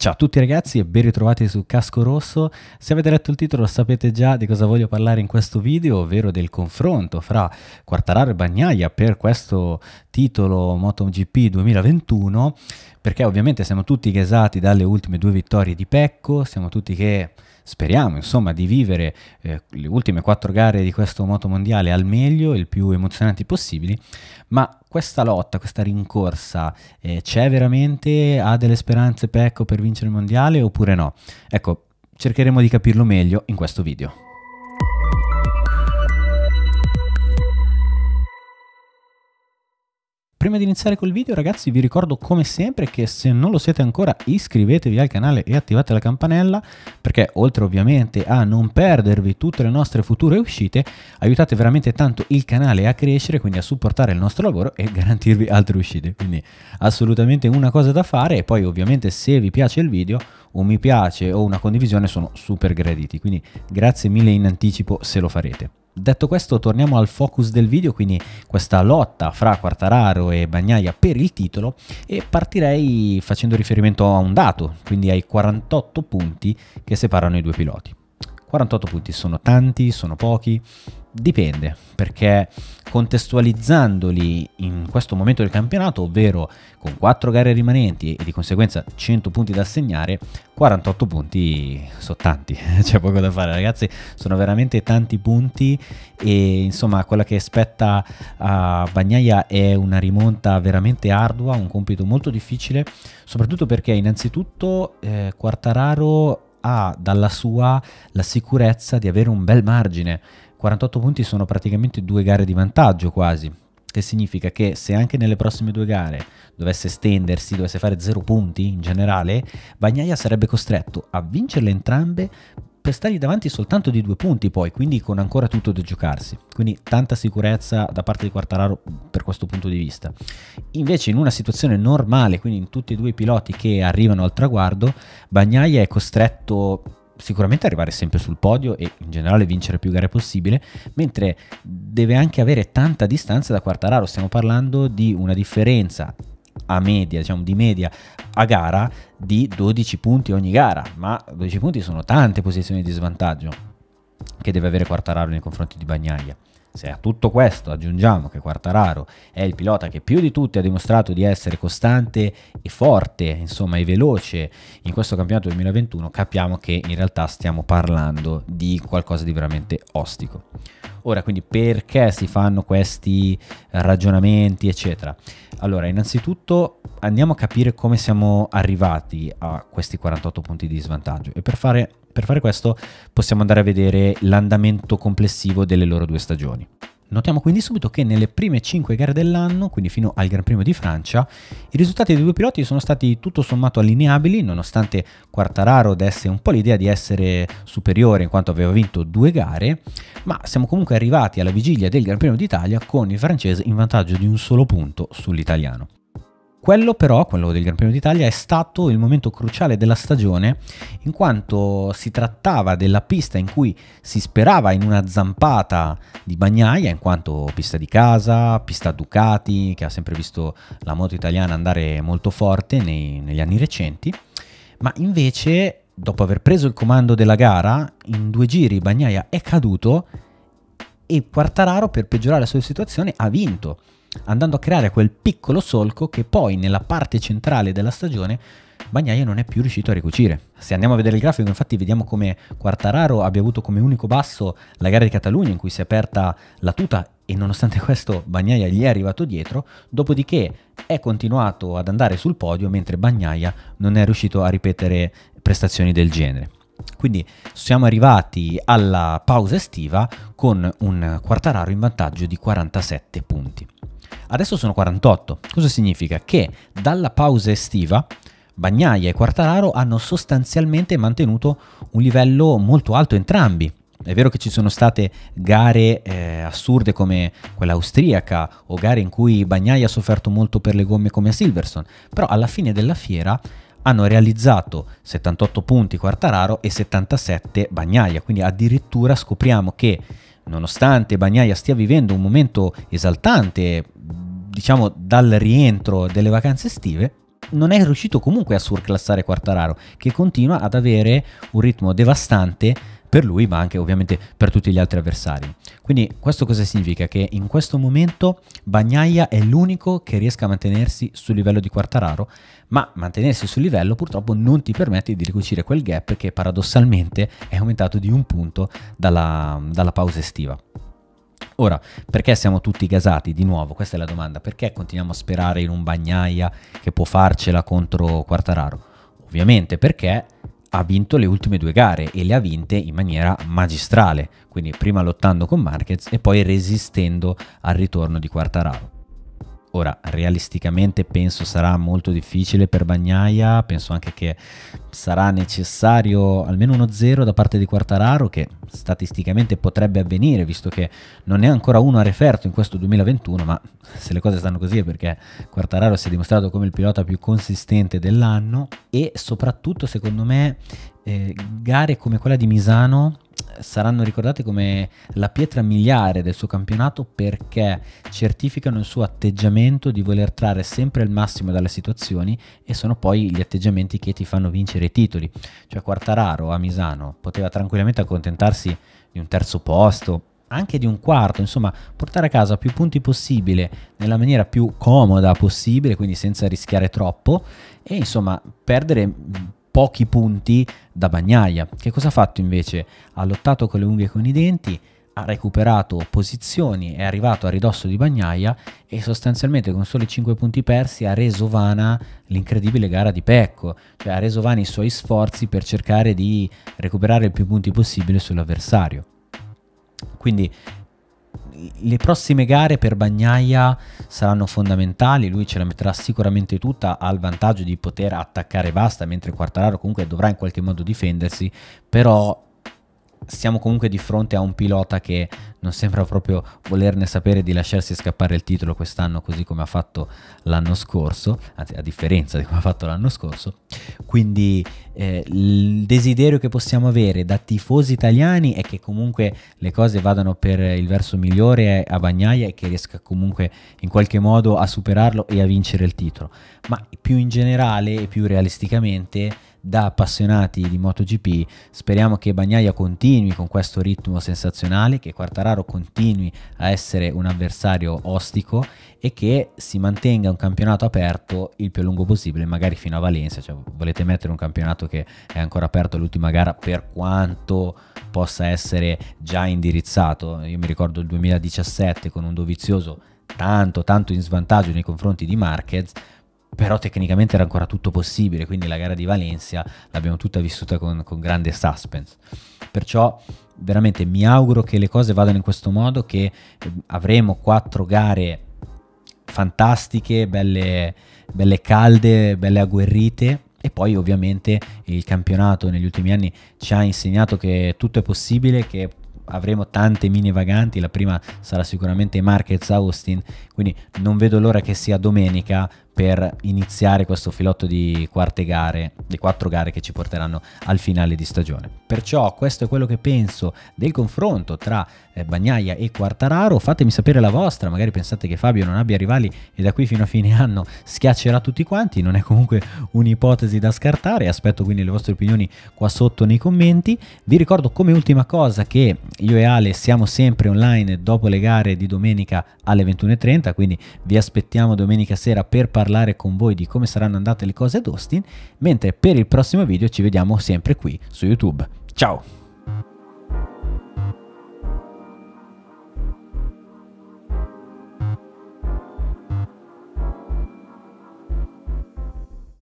Ciao a tutti ragazzi e ben ritrovati su Casco Rosso. Se avete letto il titolo sapete già di cosa voglio parlare in questo video, ovvero del confronto fra Quartararo e Bagnaia per questo titolo MotoGP 2021, perché ovviamente siamo tutti gasati dalle ultime due vittorie di Pecco, siamo tutti che speriamo insomma di vivere eh, le ultime quattro gare di questo moto mondiale al meglio, il più emozionanti possibili, ma questa lotta, questa rincorsa eh, c'è veramente? Ha delle speranze Pecco per vincere il mondiale oppure no? Ecco, cercheremo di capirlo meglio in questo video. Prima di iniziare col video ragazzi vi ricordo come sempre che se non lo siete ancora iscrivetevi al canale e attivate la campanella perché oltre ovviamente a non perdervi tutte le nostre future uscite aiutate veramente tanto il canale a crescere quindi a supportare il nostro lavoro e garantirvi altre uscite quindi assolutamente una cosa da fare e poi ovviamente se vi piace il video un mi piace o una condivisione sono super graditi quindi grazie mille in anticipo se lo farete. Detto questo torniamo al focus del video, quindi questa lotta fra Quartararo e Bagnaia per il titolo e partirei facendo riferimento a un dato, quindi ai 48 punti che separano i due piloti. 48 punti sono tanti, sono pochi, Dipende, perché contestualizzandoli in questo momento del campionato, ovvero con 4 gare rimanenti e di conseguenza 100 punti da assegnare, 48 punti sono tanti, c'è poco da fare ragazzi, sono veramente tanti punti e insomma quella che aspetta a Bagnaia è una rimonta veramente ardua, un compito molto difficile, soprattutto perché innanzitutto eh, Quartararo ha dalla sua la sicurezza di avere un bel margine 48 punti sono praticamente due gare di vantaggio quasi, che significa che se anche nelle prossime due gare dovesse stendersi, dovesse fare 0 punti in generale, Bagnaia sarebbe costretto a vincerle entrambe per stargli davanti soltanto di due punti poi, quindi con ancora tutto da giocarsi. Quindi tanta sicurezza da parte di Quartararo per questo punto di vista. Invece in una situazione normale, quindi in tutti e due i piloti che arrivano al traguardo, Bagnaia è costretto sicuramente arrivare sempre sul podio e in generale vincere più gare possibile, mentre deve anche avere tanta distanza da Quartararo, stiamo parlando di una differenza a media, diciamo di media a gara di 12 punti ogni gara, ma 12 punti sono tante posizioni di svantaggio che deve avere Quartararo nei confronti di Bagnaia. Se a tutto questo aggiungiamo che Quartararo è il pilota che più di tutti ha dimostrato di essere costante e forte, insomma, e veloce in questo campionato 2021, capiamo che in realtà stiamo parlando di qualcosa di veramente ostico. Ora, quindi perché si fanno questi ragionamenti, eccetera? Allora, innanzitutto andiamo a capire come siamo arrivati a questi 48 punti di svantaggio e per fare per fare questo possiamo andare a vedere l'andamento complessivo delle loro due stagioni. Notiamo quindi subito che nelle prime 5 gare dell'anno, quindi fino al Gran Premio di Francia, i risultati dei due piloti sono stati tutto sommato allineabili, nonostante Quartararo desse un po' l'idea di essere superiore in quanto aveva vinto due gare, ma siamo comunque arrivati alla vigilia del Gran Premio d'Italia con il francese in vantaggio di un solo punto sull'italiano. Quello però, quello del Gran Premio d'Italia, è stato il momento cruciale della stagione in quanto si trattava della pista in cui si sperava in una zampata di bagnaia, in quanto pista di casa, pista Ducati, che ha sempre visto la moto italiana andare molto forte nei, negli anni recenti, ma invece dopo aver preso il comando della gara, in due giri Bagnaia è caduto e Quartararo per peggiorare la sua situazione ha vinto andando a creare quel piccolo solco che poi nella parte centrale della stagione Bagnaia non è più riuscito a ricucire. Se andiamo a vedere il grafico, infatti, vediamo come Quartararo abbia avuto come unico basso la gara di Catalogna in cui si è aperta la tuta e nonostante questo Bagnaia gli è arrivato dietro, dopodiché è continuato ad andare sul podio mentre Bagnaia non è riuscito a ripetere prestazioni del genere. Quindi siamo arrivati alla pausa estiva con un Quartararo in vantaggio di 47 punti adesso sono 48. Cosa significa? Che dalla pausa estiva Bagnaia e Quartararo hanno sostanzialmente mantenuto un livello molto alto entrambi. È vero che ci sono state gare eh, assurde come quella austriaca o gare in cui Bagnaia ha sofferto molto per le gomme come a Silverstone, però alla fine della fiera hanno realizzato 78 punti Quartararo e 77 Bagnaia, quindi addirittura scopriamo che nonostante Bagnaia stia vivendo un momento esaltante diciamo dal rientro delle vacanze estive, non è riuscito comunque a surclassare Quartararo, che continua ad avere un ritmo devastante per lui, ma anche ovviamente per tutti gli altri avversari. Quindi questo cosa significa? Che in questo momento Bagnaia è l'unico che riesca a mantenersi sul livello di Quartararo, ma mantenersi sul livello purtroppo non ti permette di ricucire quel gap che paradossalmente è aumentato di un punto dalla, dalla pausa estiva. Ora, perché siamo tutti gasati? Di nuovo, questa è la domanda. Perché continuiamo a sperare in un bagnaia che può farcela contro Quartararo? Ovviamente perché ha vinto le ultime due gare e le ha vinte in maniera magistrale, quindi prima lottando con Marquez e poi resistendo al ritorno di Quartararo. Ora, realisticamente penso sarà molto difficile per Bagnaia, penso anche che sarà necessario almeno uno zero da parte di Quartararo, che statisticamente potrebbe avvenire, visto che non è ancora uno a referto in questo 2021, ma se le cose stanno così è perché Quartararo si è dimostrato come il pilota più consistente dell'anno e soprattutto secondo me eh, gare come quella di Misano saranno ricordate come la pietra miliare del suo campionato perché certificano il suo atteggiamento di voler trarre sempre il massimo dalle situazioni e sono poi gli atteggiamenti che ti fanno vincere i titoli. Cioè Quartararo a Misano poteva tranquillamente accontentarsi di un terzo posto, anche di un quarto, insomma, portare a casa più punti possibile nella maniera più comoda possibile, quindi senza rischiare troppo e insomma, perdere pochi punti da Bagnaia, che cosa ha fatto invece? Ha lottato con le unghie e con i denti, ha recuperato posizioni, è arrivato a ridosso di Bagnaia e sostanzialmente con soli 5 punti persi ha reso vana l'incredibile gara di Pecco, cioè ha reso vani i suoi sforzi per cercare di recuperare il più punti possibile sull'avversario. Quindi le prossime gare per Bagnaia saranno fondamentali, lui ce la metterà sicuramente tutta, ha il vantaggio di poter attaccare basta, mentre Quartararo comunque dovrà in qualche modo difendersi, però siamo comunque di fronte a un pilota che non sembra proprio volerne sapere di lasciarsi scappare il titolo quest'anno così come ha fatto l'anno scorso, anzi a differenza di come ha fatto l'anno scorso. Quindi eh, il desiderio che possiamo avere da tifosi italiani è che comunque le cose vadano per il verso migliore a Bagnaia e che riesca comunque in qualche modo a superarlo e a vincere il titolo. Ma più in generale e più realisticamente da appassionati di MotoGP speriamo che Bagnaia continui con questo ritmo sensazionale, che Quartararo continui a essere un avversario ostico e che si mantenga un campionato aperto il più a lungo possibile, magari fino a Valencia, cioè volete mettere un campionato che è ancora aperto all'ultima gara per quanto possa essere già indirizzato. Io mi ricordo il 2017 con un Dovizioso tanto tanto in svantaggio nei confronti di Marquez, però tecnicamente era ancora tutto possibile, quindi la gara di Valencia l'abbiamo tutta vissuta con, con grande suspense. Perciò veramente mi auguro che le cose vadano in questo modo, che ehm, avremo quattro gare fantastiche, belle, belle calde, belle agguerrite, e poi ovviamente il campionato negli ultimi anni ci ha insegnato che tutto è possibile, che avremo tante mini vaganti, la prima sarà sicuramente Marquez Austin, quindi non vedo l'ora che sia domenica per iniziare questo filotto di quarte gare, di quattro gare che ci porteranno al finale di stagione. Perciò questo è quello che penso del confronto tra eh, Bagnaia e Quartararo, fatemi sapere la vostra, magari pensate che Fabio non abbia rivali e da qui fino a fine anno schiaccerà tutti quanti, non è comunque un'ipotesi da scartare, aspetto quindi le vostre opinioni qua sotto nei commenti. Vi ricordo come ultima cosa che io e Ale siamo sempre online dopo le gare di domenica alle 21.30, quindi vi aspettiamo domenica sera per parlare parlare con voi di come saranno andate le cose ad Austin, mentre per il prossimo video ci vediamo sempre qui su YouTube. Ciao!